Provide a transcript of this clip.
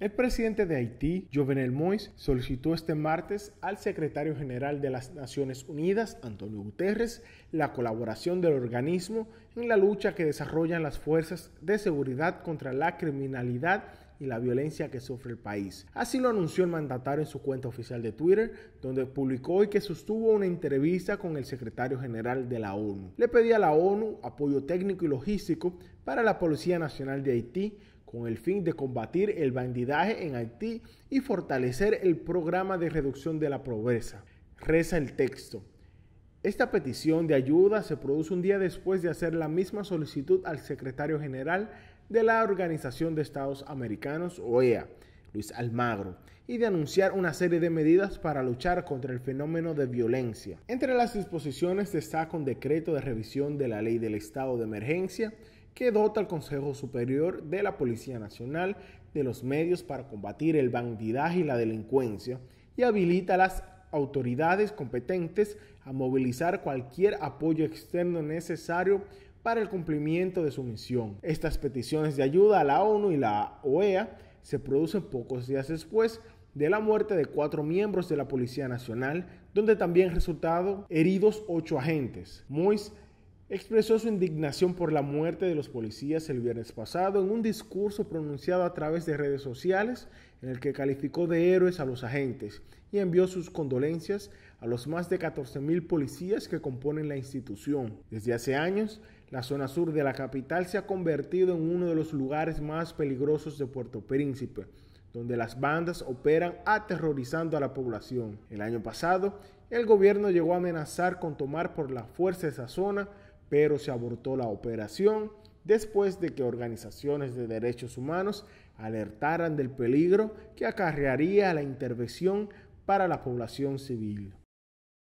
El presidente de Haití, Jovenel Moïse, solicitó este martes al secretario general de las Naciones Unidas, Antonio Guterres, la colaboración del organismo en la lucha que desarrollan las fuerzas de seguridad contra la criminalidad y la violencia que sufre el país. Así lo anunció el mandatario en su cuenta oficial de Twitter, donde publicó y que sostuvo una entrevista con el secretario general de la ONU. Le pedía a la ONU apoyo técnico y logístico para la Policía Nacional de Haití con el fin de combatir el bandidaje en Haití y fortalecer el programa de reducción de la pobreza. Reza el texto. Esta petición de ayuda se produce un día después de hacer la misma solicitud al secretario general de la Organización de Estados Americanos, OEA, Luis Almagro, y de anunciar una serie de medidas para luchar contra el fenómeno de violencia. Entre las disposiciones destaca un decreto de revisión de la ley del estado de emergencia, que dota al Consejo Superior de la Policía Nacional de los medios para combatir el bandidaje y la delincuencia y habilita a las autoridades competentes a movilizar cualquier apoyo externo necesario para el cumplimiento de su misión. Estas peticiones de ayuda a la ONU y la OEA se producen pocos días después de la muerte de cuatro miembros de la Policía Nacional, donde también resultaron heridos ocho agentes. Mois expresó su indignación por la muerte de los policías el viernes pasado en un discurso pronunciado a través de redes sociales en el que calificó de héroes a los agentes y envió sus condolencias a los más de 14.000 policías que componen la institución. Desde hace años, la zona sur de la capital se ha convertido en uno de los lugares más peligrosos de Puerto Príncipe, donde las bandas operan aterrorizando a la población. El año pasado, el gobierno llegó a amenazar con tomar por la fuerza esa zona pero se abortó la operación después de que organizaciones de derechos humanos alertaran del peligro que acarrearía la intervención para la población civil.